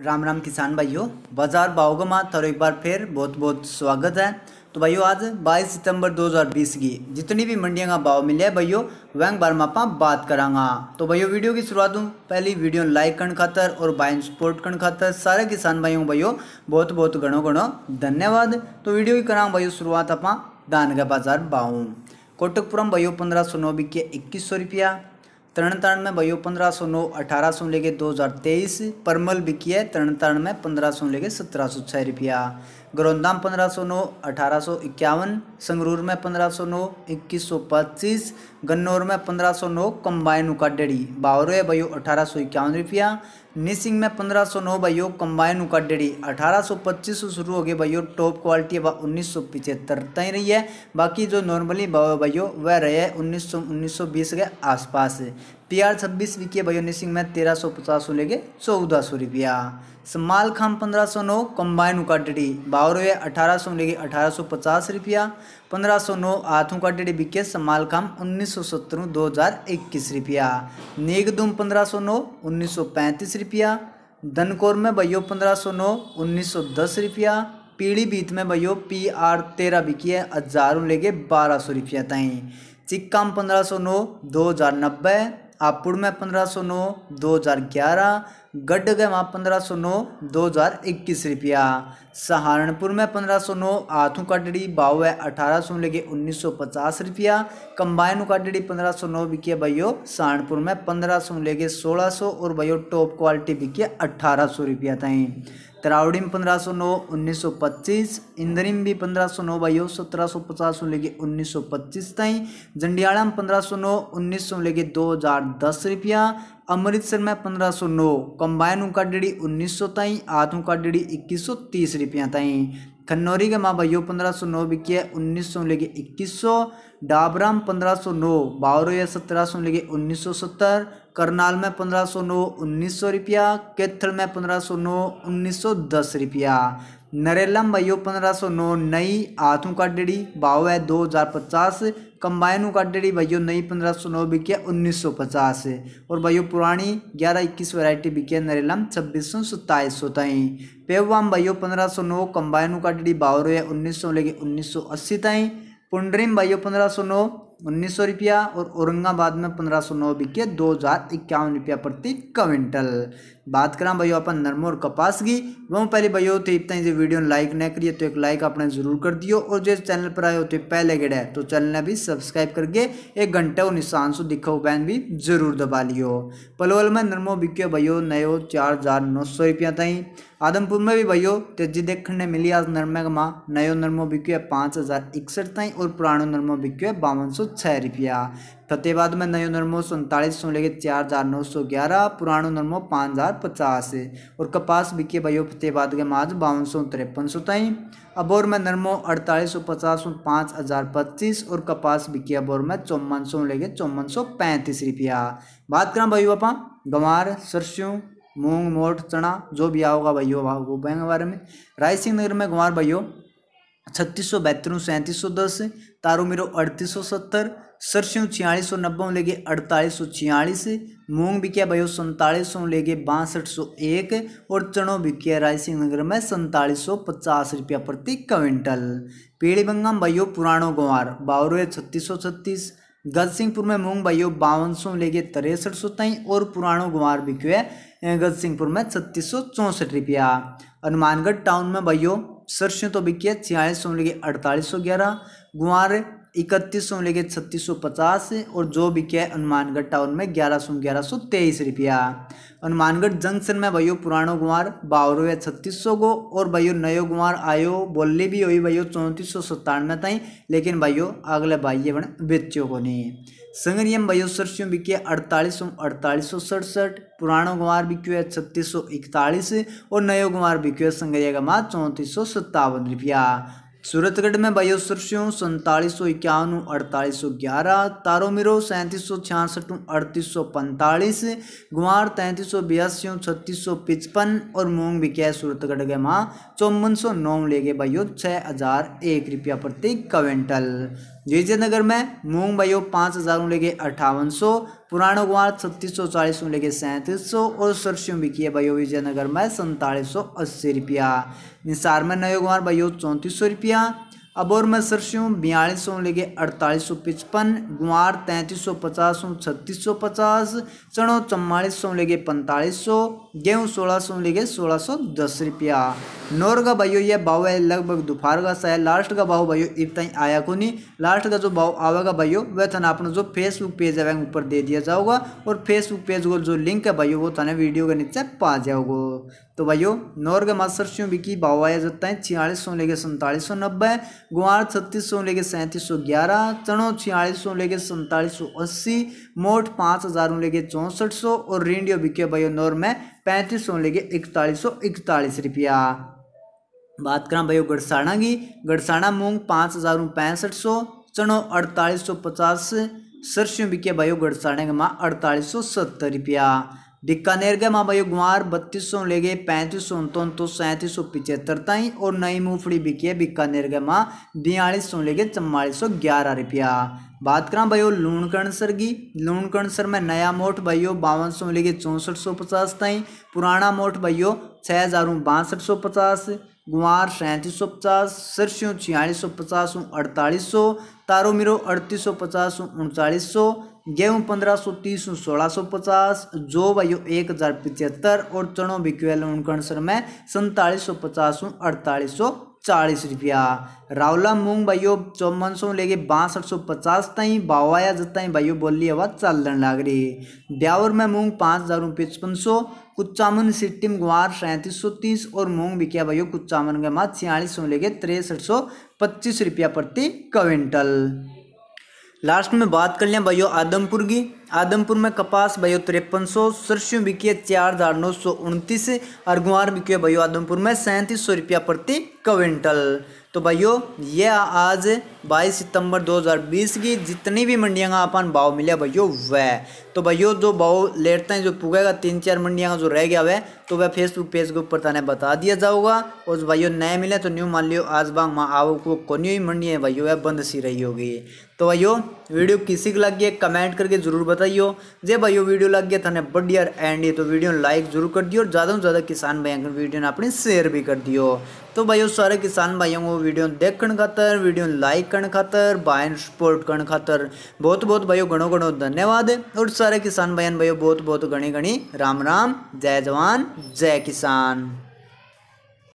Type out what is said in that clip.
राम राम किसान भाइयों बाजार बाहोगा माँ तो एक बार फिर बहुत बहुत स्वागत है तो भाइयों आज 22 सितंबर 2020 की जितनी भी मंडियों का भाव मिले भाइयों वैंग बार में आप बात करांगा तो भाइयों वीडियो की शुरुआत हूँ पहली वीडियो लाइक करने खातर और बाइन सपोर्ट करने खातर सारे किसान भाइयों भाइयों बहुत बहुत घणो घणो धन्यवाद तो वीडियो की करा भाइयों शुरुआत आप दान का बाजार भाव कोटकपुरम भाइयों पंद्रह सौ नौ बिके इक्कीस सौ रुपया तरण तरण में भैया पंद्रह सौ नौ अठारह सौ लेके दो हज़ार तेईस परमल बिकी है तरण में पंद्रह सौ लेके सत्रह सौ छः रुपया गरोंदाम पंद्रह सौ नौ अठारह सौ इक्यावन संगरूर में पंद्रह सौ नौ इक्कीस सौ पच्चीस गन्नौर में पंद्रह सौ नौ कम्बाइन उकाडेड़ी बावरो है भैया अठारह सौ इक्यावन रुपया निसिंग में 1509 भाइयों अठारह उकाडेड़ी पच्चीस से शुरू हो गए भाइयों टॉप क्वालिटी वह उन्नीस सौ पिछहत्तर तय रही है बाकी जो नॉर्मली भाइयों वह रहे उन्नीस सौ उन्नीस सौ बीस के आसपास पी आर छब्बीस के भाइयों निसिंग में तेरह सौ पचास सौ लेके चौदह सौ रुपया समाल खाम पंद्रह सौ नौ कम्बाइन उकाडेड़ी बावरवे अठारह सौ लेके अठारह सौ पचास रुपया पंद्रह सौ नौ हाथों का डेढ़ बीके समाल काम उन्नीस सौ सत्तर दो हज़ार इक्कीस रुपया नेगदुम पंद्रह सौ नौ उन्नीस सौ पैंतीस रुपया दनकोर में भैयो पंद्रह सौ नौ उन्नीस सौ दस रुपया पीढ़ी बीत में भैयो पी आर तेरह बिकी है हजारों लेके बारह सौ रुपया तय चिक्काम पंद्रह सौ नौ दो हज़ार नब्बे आपुड़ में पंद्रह सौ नौ दो हज़ार ग्यारह गढ़ गए वहाँ पंद्रह सौ नौ दो हज़ार इक्कीस रुपया सहारनपुर में पंद्रह सौ नौ आथू काटड़ी बाव है अठारह सौ लेके उन्नीस सौ पचास रुपया कम्बाइन काटड़ी पंद्रह सौ नौ बिके भाइयों सहारनपुर में पंद्रह सौ लेके सोलह सौ और भाइयों टॉप क्वालिटी बिके अट्ठारह सौ रुपया ताई तरावड़ी में पंद्रह सौ नौ उन्नीस सौ पच्चीस इंद्रिम भी पंद्रह सौ नौ भाइयों सत्रह सौ पचास सौ लेके उन्नीस सौ पच्चीस तई जंडियाड़ा में पंद्रह सौ नौ उन्नीस सौ लेके दो हज़ार दस रुपया अमृतसर में पंद्रह सौ नौ कंबाइन का डेढ़ी उन्नीस सौ ताई आठ का डेढ़ी इक्कीस सौ तीस रुपया ताई खन्नौरी के माँ भाइयों पंद्रह सौ नौ बिकी है उन्नीस सौ लेके इक्कीस सौ डाबराम पंद्रह सौ नौ बावरो या सत्रह सौ लेके उन्नीस सौ सत्तर करनाल में पंद्रह सौ नौ उन्नीस सौ रुपया कैथल में पंद्रह सौ नौ उन्नीस सौ दस रुपया नरेलम भाइयों पंद्रह सौ नौ नई आठों का डेढ़ी भाव है दो हज़ार पचास कंबाइन का डेढ़ी भाइयों नई पंद्रह सौ नौ बिकिया उन्नीस सौ पचास है और भाइयों पुरानी ग्यारह इक्कीस वैरायटी बिकिया नरेलाम छब्बीस सौ सत्ताईस सौ ताई पेवाम भाइयों पंद्रह सौ नौ कंबाइन का डेढ़ी बावर है उन्नीस सौ लेके उन्नीस सौ अस्सी तय पुंडरीम भाइयों पंद्रह सौ नौ उन्नीस सौ रुपया और औरंगाबाद में पंद्रह सौ नौ बिके दो हज़ार इक्यावन रुपया प्रति क्विंटल बात करा भाइयों अपन नरमो और कपास की वह पहले भाइयों तो इतना ही वीडियो लाइक नहीं करिए तो एक लाइक अपने जरूर कर दियो और जो चैनल पर आए हो तो पहले गेड़ है तो चैनल ने भी सब्सक्राइब करके एक घंटे और निशान सो दिखा बैन भी जरूर दबा लियो पलवल में नरमो बिक्यो भाइयों नयो चार हज़ार नौ सौ रुपया तई आदमपुर में भी भाइयों तेजी तो देखने मिली आज नरमे माँ नयो नरमो बिक्यो है पाँच हज़ार इकसठ तई और पुरानो नरमो बिक्यो है बावन सौ छः रुपया फतेहबाद में नयो नरमो सैंतालीस सौ लेके चार हज़ार नौ सौ ग्यारह पुरानो नरमो पाँच हज़ार पचास और कपास बिके भयो फतेहबाद के माज बावन सौ तिरपन सौ तई अबोर में नरमो अड़तालीस सौ पचास सौ पाँच हज़ार पच्चीस और कपास बिके अबोर में चौवन सौ लेके चौवन सौ पैंतीस रुपया बात करा भयो अपा गंवार सरसों मूंग मोट चना जो भी आओगा भाइयों वो बैंक बारे में रायसिंह नगर में गंवार भाइयों छत्तीस सौ बहत्तर सैंतीस सौ दस तारो मेरो अड़तीस सौ सत्तर सरसों छियालीस सौ नब्बे ले गए अड़तालीस सौ छियालीस मूंग बिकिया भयो सैंतालीस सौ ले गए बासठ सौ एक और चनों बिकिया रायसिंह नगर में सैंतालीस सौ पचास रुपया प्रति क्विंटल पीड़ीबंगा में भयो पुरानो गुवार बावरो छत्तीस सौ छत्तीस सिंहपुर में मूंग भाइयों बावन सौ ले गए तिरसठ सौ तई और पुरानो गुवार बिक्यो है गजसिंहपुर में छत्तीस सौ चौंसठ रुपया हनुमानगढ़ टाउन में भाइयों सरसों तो बिकिया छियालीस सौ ले गए अड़तालीस सौ ग्यारह ग्वार इकतीस सौ लेके छत्तीस सौ पचास और जो बिके है हनुमानगढ़ टाउन में ग्यारह सौ ग्यारह सौ तेईस रुपया हनुमानगढ़ जंक्शन में भाइयों पुरानो गुआर बावरो या छत्तीस सौ को और भाइयों नयो गुआर आयो बोले भी हुई भाइयों चौंतीस सौ सत्तानवे तय लेकिन भाइयों अगले भाई बने बेचो को नहीं संगरियम भाइयों सरसियों बिके अड़तालीस सौ अड़तालीस सौ सड़सठ पुरानो गुआर बिक्यो है छत्तीस सौ इकतालीस और नयो गुआर बिक्यो है संगरिया का मात चौंतीस सौ सत्तावन रुपया सूरतगढ़ में सुरक्षियों सैंतालीस सौ इक्यावन अड़तालीस सौ ग्यारह तारोमिरो सैंतीस सौ छियासठ अड़तीस सौ पैंतालीस गुआर तैंतीस सौ बयासी छत्तीस सौ पचपन और मूंग बिके सूरतगढ़ के माँ चौवन सौ नौ ले गए बयो छः हज़ार एक रुपया प्रति क्विंटल विजयनगर में मूंग भाइयों पाँच हज़ार लेके अट्ठावन सौ पुराना कुमार छत्तीस सौ चालीस लेके सैंतीस सौ और सरसों बिकी है भाइयों विजयनगर में सैंतालीस सौ अस्सी रुपया निसार में नयो कुमार भाइयों चौंतीस सौ रुपया अबोर में सरसों बयालीस सौ लेके अड़तालीस सौ पचपन गुआर तैंतीस सौ पचास सौ छत्तीस सौ पचास चणों चौवालीस सौ लेके पैंतालीस सौ गेहूँ सोलह सौ लिखे सोलह सौ दस रुपया नोर का भाइयों ये भाव है लगभग दोपहर का सा लास्ट का भाव भाई इतना ही आया को नहीं लास्ट का जो भाव आवेगा भाइयो वह थाना अपना जो फेसबुक पेज है वह ऊपर दे दिया जाओगा और फेसबुक पेज को जो लिंक है भाइयो वो थाना वीडियो के नीचे पा जाओगे तो भाई नोर का मास्टर सिंह बिकी भाव आया जाता है छियालीस सौ लेके सैंतालीस सौ नब्बे गुआर छत्तीस सौ लेके सैंतीस सौ ग्यारह चणो छियालीस सौ लेके सैंतालीस सौ अस्सी मोट पाँच हज़ार लेके चौंसठ सौ और रेंडियो बिके भाइयों नोर में पैंतीस सौ लेके इकतालीस सौ इकतालीस रुपया बात करा भाई गड़साणा की गड़साणा मूंग पाँच हज़ार पैंसठ सौ चनो अड़तालीस सौ पचास सरसों बिके भाई गढ़साणा के माँ अड़तालीस सौ सत्तर रुपया बीकानेर के माबाई गुआर बत्तीस सौ ले गए पैंतीस सौ उनतौन सैंतीस सौ पिचहत्तर ताई और नई मूंगफली बिकी है बीकानेर के माँ बयालीस सौ ले गए चौवालीस सौ ग्यारह रुपया बात करा भाई लूणकणसर की लूणकणसर में नया मोट भाइयो बावन सौ ले गए चौंसठ सौ पचास ताई पुराना मोट भाइयो छः हज़ार बासठ सौ पचास गुआर सैंतीस सौ पचास सरसों छियालीस सौ पचास अड़तालीस सौ तारो मिरो अड़तीस सौ पचास उनचालीस सौ गेहूँ पंद्रह सौ तीस सोलह सौ पचास जो वायु एक हज़ार पिचहत्तर और चणों बिकवेल उनकसर में सैंतालीस सौ पचास अड़तालीस सौ चालीस रुपया रावला मूंग भाइयो चौवन सौ लेके बासठ सौ पचास तई बावाया जताई भाइयो बोली हवा चलन लाग रही ब्यावर में मूंग पाँच हज़ार पचपन सौ कुचामन सिट्टी ग्वार सैंतीस सौ तीस और मूंग बिकिया भाइयो कुचामन के माँ छियालीस सौ लेके तिरसठ सौ पच्चीस रुपया प्रति क्विंटल लास्ट में बात कर लें भाइयों आदमपुर की आदमपुर में कपास भयो तिरपन सौ सरसों बिकिया चार हज़ार नौ सौ उनतीस और गुआर बिकिया भयो आदमपुर में सैंतीस सौ रुपया प्रति क्विंटल तो भाइयों यह आज 22 सितंबर 2020 की जितनी भी मंडियाँ का अपन भाव मिले भाइयों वह तो भाइयों जो भाव लेटते हैं जो पुगेगा तीन चार मंडियाँ का जो रह गया वह तो वह फेसबुक पेज के ऊपर ताने बता दिया जाओगा और जो भाइयों नए मिले तो न्यू मान लियो आज बाग माँ आओ को कोनी मंडी है भाइयों वह बंद सी रही होगी तो भाइयों वीडियो किसी को लग है कमेंट करके जरूर बता बताइयो जे भाइयों वीडियो लग गया थाने बढ़िया एंड ये तो वीडियो लाइक जरूर कर दियो और ज़्यादा से ज़्यादा किसान भाइयों की वीडियो ने अपनी शेयर भी कर दियो तो भाइयों सारे किसान भाइयों को वीडियो देखने खातर वीडियो लाइक करने खातर बाय सपोर्ट करने खातर बहुत बहुत भाइयों घणो घणो धन्यवाद है और सारे किसान भाइयों भाइयों बहुत बहुत घनी घनी राम राम जय जवान जय किसान